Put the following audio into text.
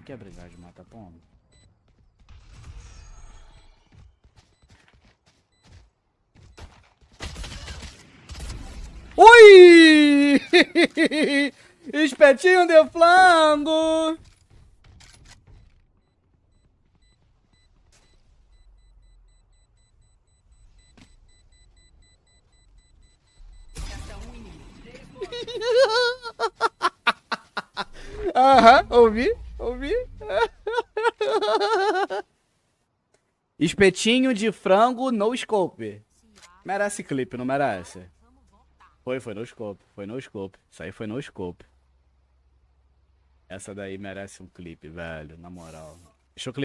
que é brigar de mata-pombo? Ui! Espetinho de flango! Aham, ouvi. Ouvi? Espetinho de frango no scope. Merece clipe, não merece? Foi, foi no scope. Foi no scope. Isso aí foi no scope. Essa daí merece um clipe, velho. Na moral. Deixa eu clipe.